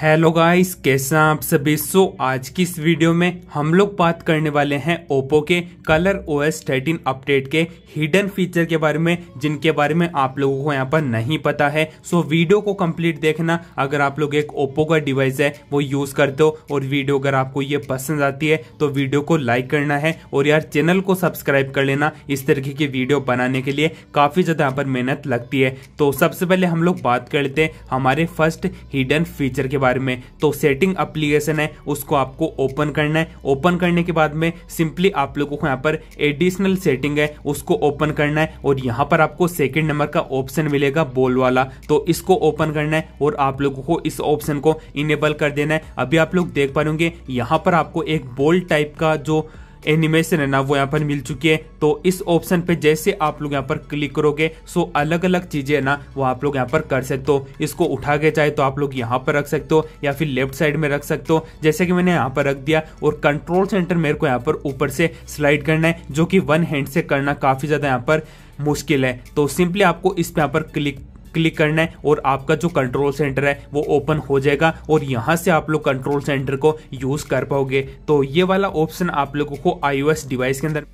hello guys हैं आप सभी सो आज की इस वीडियो में हम लोग बात करने वाले हैं ओप्पो के colour O S thirteen update के हिडन फीचर के बारे में जिनके बारे में आप लोगों को यहाँ पर नहीं पता है सो वीडियो को कंप्लीट देखना अगर आप लोग एक ओप्पो का डिवाइस है वो यूज़ करते हो और वीडियो अगर आपको ये पसंद आती है तो वीडियो को लाइक करना है और यार चैनल को सब्सक्राइब कर लेना इस तरीके की वीडियो बनाने के लिए काफ़ी ज़्यादा यहाँ पर मेहनत लगती है तो सबसे पहले हम लोग बात कर लेते हैं हमारे फर्स्ट हिडन फीचर के बारे बारे में तो सेटिंग अप्लीकेशन है उसको आपको ओपन करना है ओपन करने के बाद में सिंपली आप लोगों को यहाँ पर एडिशनल सेटिंग है उसको ओपन करना है और यहाँ पर आपको सेकेंड नंबर का ऑप्शन मिलेगा बोल वाला तो इसको ओपन करना है और आप लोगों को इस ऑप्शन को इनेबल कर देना है अभी आप लोग देख पा यहाँ पर आपको एक बोल्ड टाइप का जो एनिमेशन है ना वो यहाँ पर मिल चुकी है तो इस ऑप्शन पे जैसे आप लोग यहाँ पर क्लिक करोगे सो अलग अलग चीजें है ना वो आप लोग यहाँ पर कर सकते हो इसको उठा के चाहे तो आप लोग यहाँ पर रख सकते हो या फिर लेफ्ट साइड में रख सकते हो जैसे कि मैंने यहाँ पर रख दिया और कंट्रोल सेंटर मेरे को यहाँ पर ऊपर से स्लाइड करना है जो कि वन हैंड से करना काफी ज्यादा यहाँ पर मुश्किल है तो सिंपली आपको इस पे यहाँ पर क्लिक क्लिक करना है और आपका जो कंट्रोल सेंटर है वो ओपन हो जाएगा और यहाँ से आप लोग कंट्रोल सेंटर को यूज कर पाओगे तो ये वाला ऑप्शन आप लोगों को आईओएस डिवाइस के अंदर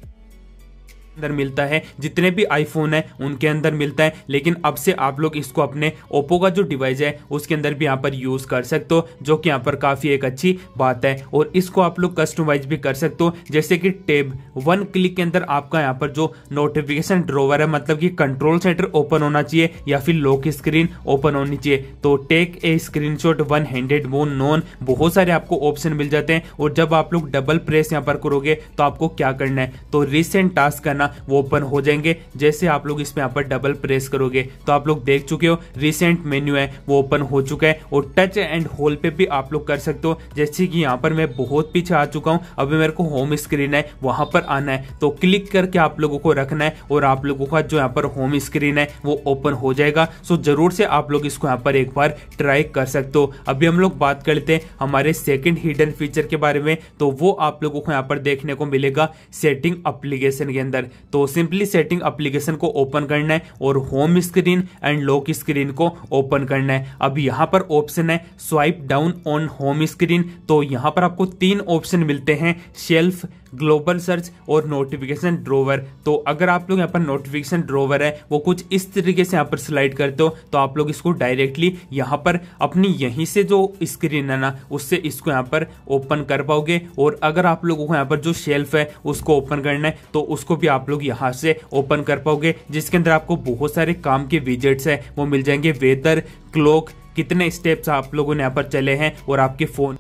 अंदर मिलता है जितने भी आईफोन है उनके अंदर मिलता है लेकिन अब से आप लोग इसको अपने ओप्पो का जो डिवाइस है उसके अंदर भी यहाँ पर यूज़ कर सकते हो जो कि यहाँ पर काफ़ी एक अच्छी बात है और इसको आप लोग कस्टमाइज भी कर सकते हो जैसे कि टेब वन क्लिक के अंदर आपका यहाँ पर जो नोटिफिकेशन ड्रोवर है मतलब कि कंट्रोल सेंटर ओपन होना चाहिए या फिर लॉक स्क्रीन ओपन होनी चाहिए तो take a screenshot one handed वो नॉन बहुत सारे आपको ऑप्शन मिल जाते हैं और जब आप लोग डबल प्रेस यहाँ पर करोगे तो आपको क्या करना है तो रिसेंट टास्क करना ना वो ओपन हो जाएंगे जैसे आप लोग इसमें यहाँ पर डबल प्रेस करोगे तो आप लोग देख चुके हो रिसेंट मेन्यू है वो ओपन हो चुका है और टच एंड होल पे भी आप लोग कर सकते हो जैसे कि यहाँ पर मैं बहुत पीछे आ चुका हूँ अभी मेरे को होम स्क्रीन है वहां पर आना है तो क्लिक करके आप लोगों को रखना है और आप लोगों का जो यहाँ पर होम स्क्रीन है वो ओपन हो जाएगा सो जरूर से आप लोग इसको यहाँ पर एक बार ट्राई कर सकते हो अभी हम लोग बात करते हैं हमारे सेकेंड हिडन फीचर के बारे में तो वो आप लोगों को यहाँ पर देखने को मिलेगा सेटिंग अप्लीकेशन के अंदर तो सिंपली सेटिंग अप्लीकेशन को ओपन करना है और home screen and lock screen को ओपन करना है अब यहाँ पर ऑप्शन है swipe down on home screen तो यहाँ पर आपको तीन ऑप्शन मिलते हैं शेल्फ ग्लोबल सर्च और नोटिफिकेशन ड्रोवर तो अगर आप लोग यहाँ पर नोटिफिकेशन ड्रोवर है वो कुछ इस तरीके से यहाँ पर स्लाइड करते हो तो आप लोग इसको डायरेक्टली यहाँ पर अपनी यहीं से जो स्क्रीन है ना उससे इसको यहाँ पर ओपन कर पाओगे और अगर आप लोगों को यहाँ पर जो शेल्फ है उसको ओपन करना है तो उसको भी आप आप लोग यहाँ से ओपन कर पाओगे जिसके अंदर आपको बहुत सारे काम के विजेट्स है वो मिल जाएंगे वेदर क्लोक कितने स्टेप्स आप लोगों ने यहाँ पर चले हैं और आपके फ़ोन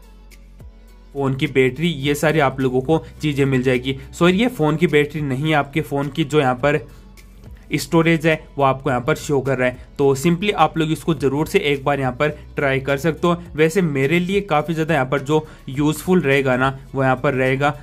फ़ोन की बैटरी ये सारी आप लोगों को चीज़ें मिल जाएगी सो ये फ़ोन की बैटरी नहीं आपके फ़ोन की जो यहाँ पर स्टोरेज है वो आपको यहाँ पर शो कर रहा है तो सिंपली आप लोग इसको जरूर से एक बार यहाँ पर ट्राई कर सकते हो वैसे मेरे लिए काफ़ी ज़्यादा यहाँ पर जो यूज़फुल रहेगा ना वो यहाँ पर रहेगा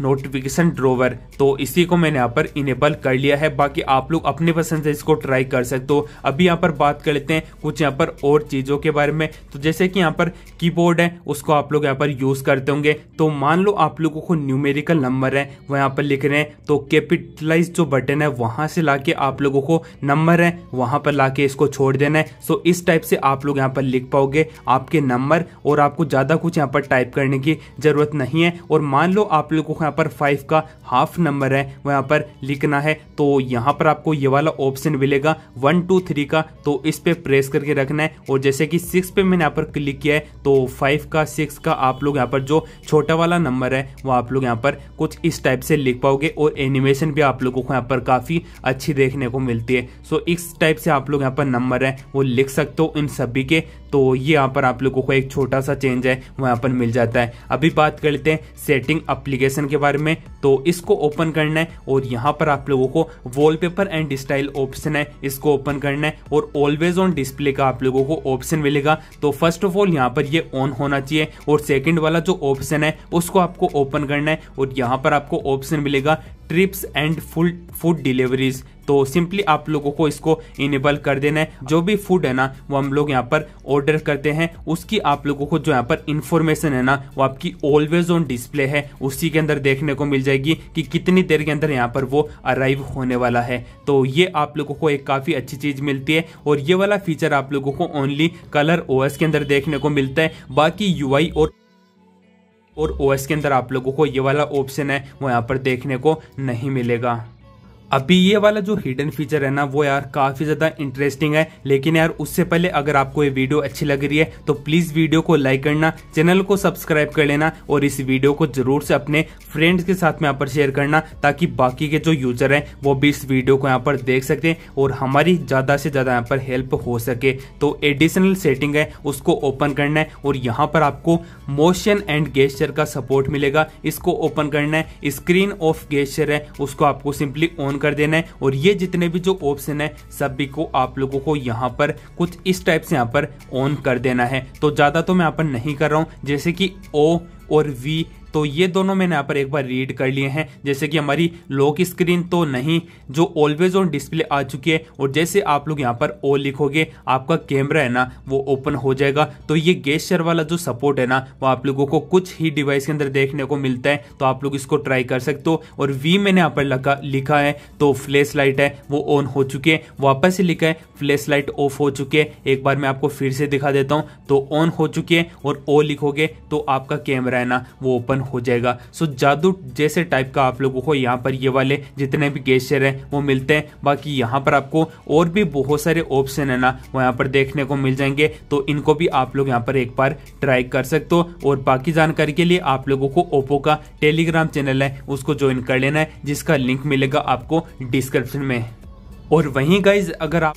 नोटिफिकेशन ड्रोवर तो इसी को मैंने यहाँ पर इनेबल कर लिया है बाकी आप लोग अपने पसंद से इसको ट्राई कर सकते हो अभी यहाँ पर बात कर लेते हैं कुछ यहाँ पर और चीज़ों के बारे में तो जैसे कि यहाँ पर कीबोर्ड है उसको आप लोग यहाँ पर यूज़ करते होंगे तो मान लो आप लोगों को न्यूमेरिकल नंबर है वह यहाँ पर लिख रहे हैं तो कैपिटलाइज जो बटन है वहां से ला आप लोगों को नंबर है वहाँ पर ला इसको छोड़ देना है सो इस टाइप से आप लोग यहाँ पर लिख पाओगे आपके नंबर और आपको ज़्यादा कुछ यहाँ पर टाइप करने की ज़रूरत नहीं है और मान लो आप लोगों को यहाँ पर फाइव का हाफ नंबर है वो यहाँ पर लिखना है तो यहाँ पर आपको ये वाला ऑप्शन मिलेगा वन टू थ्री का तो इस पर प्रेस करके रखना है और जैसे कि सिक्स पे मैंने यहाँ पर क्लिक किया है तो फाइव का सिक्स का आप लोग यहाँ पर जो छोटा वाला नंबर है वो आप लोग यहाँ पर कुछ इस टाइप से लिख पाओगे और एनिमेशन भी आप लोगों को यहाँ पर काफ़ी अच्छी देखने को मिलती है सो इस टाइप से आप लोग यहाँ पर नंबर है वो लिख सकते हो इन सभी के तो ये यहाँ पर आप लोगों को एक छोटा सा चेंज है वो यहाँ पर मिल जाता है अभी बात करते हैं सेटिंग अप्लीकेशन के बारे में तो इसको ओपन करना है और यहाँ पर आप लोगों को वॉलपेपर एंड स्टाइल ऑप्शन है इसको ओपन करना है और ऑलवेज ऑन डिस्प्ले का आप लोगों को ऑप्शन मिलेगा तो फर्स्ट ऑफ ऑल यहाँ पर ये ऑन होना चाहिए और सेकेंड वाला जो ऑप्शन है उसको आपको ओपन करना है और यहाँ पर आपको ऑप्शन मिलेगा trips and full food deliveries तो सिंपली आप लोगों को इसको इनेबल कर देना है जो भी फूड है ना वो हम लोग यहाँ पर ऑर्डर करते हैं उसकी आप लोगों को जो यहाँ पर इंफॉर्मेशन है ना वो आपकी ऑलवेज ऑन डिस्प्ले है उसी के अंदर देखने को मिल जाएगी कि कितनी देर के अंदर यहाँ पर वो अराइव होने वाला है तो ये आप लोगों को एक काफ़ी अच्छी चीज़ मिलती है और ये वाला फीचर आप लोगों को ओनली कलर ओ के अंदर देखने को मिलता है बाकी यू और और ओएस के अंदर आप लोगों को ये वाला ऑप्शन है वो यहाँ पर देखने को नहीं मिलेगा अभी ये वाला जो हिडन फीचर है ना वो यार काफी ज्यादा इंटरेस्टिंग है लेकिन यार उससे पहले अगर आपको ये वीडियो अच्छी लग रही है तो प्लीज वीडियो को लाइक करना चैनल को सब्सक्राइब कर लेना और इस वीडियो को जरूर से अपने फ्रेंड्स के साथ में यहाँ पर शेयर करना ताकि बाकी के जो यूजर हैं वो भी इस वीडियो को यहाँ पर देख सकें और हमारी ज्यादा से ज्यादा यहाँ पर हेल्प हो सके तो एडिशनल सेटिंग है उसको ओपन करना है और यहाँ पर आपको मोशन एंड गेस्चर का सपोर्ट मिलेगा इसको ओपन करना है स्क्रीन ऑफ गेस्चर है उसको आपको सिंपली ऑन कर देना है और ये जितने भी जो ऑप्शन है सभी को आप लोगों को यहाँ पर कुछ इस टाइप से यहाँ पर ऑन कर देना है तो ज़्यादा तो मैं यहाँ पर नहीं कर रहा हूँ जैसे कि ओ और वी तो ये दोनों मैंने यहाँ पर एक बार रीड कर लिए हैं जैसे कि हमारी लॉक स्क्रीन तो नहीं जो ऑलवेज ऑन डिस्प्ले आ चुकी है और जैसे आप लोग यहाँ पर ओ लिखोगे आपका कैमरा है ना वो ओपन हो जाएगा तो ये गेस्टर वाला जो सपोर्ट है ना वो आप लोगों को कुछ ही डिवाइस के अंदर देखने को मिलता है तो आप लोग इसको ट्राई कर सकते हो और वी मैंने यहाँ पर लगा लिखा है तो फ्लैश लाइट है वो ऑन हो चुकी है वापस से लिखा है फ्लैश लाइट ऑफ हो चुकी है एक बार मैं आपको फिर से दिखा देता हूँ तो ऑन हो चुकी है और ओ लिखोगे तो आपका कैमरा है ना वो ओपन ओपन हो जाएगा सो जादू जैसे टाइप का आप लोगों को यहाँ पर ये वाले जितने भी गेस्टर हैं वो मिलते हैं बाकी यहाँ पर आपको और भी बहुत सारे ऑप्शन है ना वो यहाँ पर देखने को मिल जाएंगे तो इनको भी आप लोग यहाँ पर एक बार ट्राई कर सकते हो और बाकी जानकारी के लिए आप लोगों को ओप्पो का टेलीग्राम चैनल है उसको ज्वाइन कर लेना है जिसका लिंक मिलेगा आपको डिस्क्रिप्शन में और वहीं गाइज अगर आप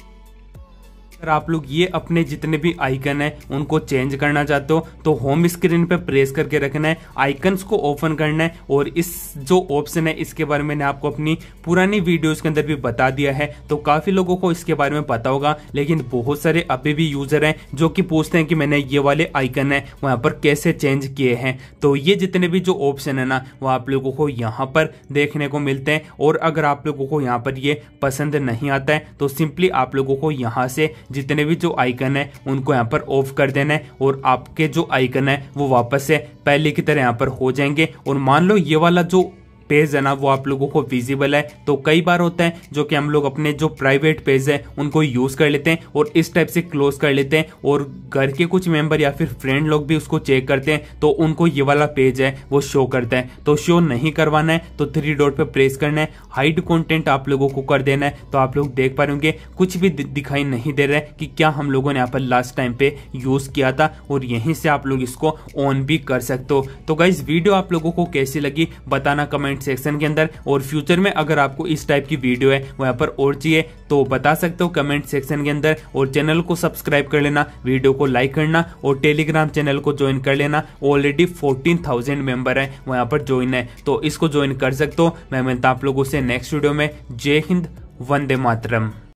अगर आप लोग ये अपने जितने भी आइकन है उनको चेंज करना चाहते हो तो होम स्क्रीन पे प्रेस करके रखना है आइकन्स को ओपन करना है और इस जो ऑप्शन है इसके बारे में आपको अपनी पुरानी वीडियोस के अंदर भी बता दिया है तो काफी लोगों को इसके बारे में पता होगा लेकिन बहुत सारे अभी भी यूजर हैं जो कि पूछते हैं कि मैंने ये वाले आइकन है वहां पर कैसे चेंज किए हैं तो ये जितने भी जो ऑप्शन है ना वो आप लोगों को यहाँ पर देखने को मिलते हैं और अगर आप लोगों को यहाँ पर ये पसंद नहीं आता है तो सिंपली आप लोगों को यहाँ से जितने भी जो आइकन है उनको यहाँ पर ऑफ कर देना है और आपके जो आइकन है वो वापस से पहले की तरह यहाँ पर हो जाएंगे और मान लो ये वाला जो पेज है ना वो आप लोगों को विजिबल है तो कई बार होता है जो कि हम लोग अपने जो प्राइवेट पेज है उनको यूज कर लेते हैं और इस टाइप से क्लोज कर लेते हैं और घर के कुछ मेंबर या फिर फ्रेंड लोग भी उसको चेक करते हैं तो उनको ये वाला पेज है वो शो करता है तो शो नहीं करवाना है तो थ्री डॉट पर प्रेस करना है हाइड कॉन्टेंट आप लोगों को कर देना है तो आप लोग देख पा रहे होंगे कुछ भी दिखाई नहीं दे रहा है कि क्या हम लोगों ने यहाँ पर लास्ट टाइम पे यूज किया था और यहीं से आप लोग इसको ऑन भी कर सकते हो तो गाइज वीडियो आप लोगों को कैसी लगी बताना कमेंट कमेंट सेक्शन के अंदर और फ्यूचर में अगर आपको इस टाइप की वीडियो है वहाँ पर और चाहिए तो बता सकते हो कमेंट सेक्शन के अंदर और चैनल को सब्सक्राइब कर लेना वीडियो को लाइक करना और टेलीग्राम चैनल को ज्वाइन कर लेना ऑलरेडी फोर्टीन थाउजेंड मेंबर है वहाँ पर ज्वाइन है तो इसको ज्वाइन कर सकते हो मैं मिलता आप लोगों से नेक्स्ट वीडियो में जय हिंद वंदे मातरम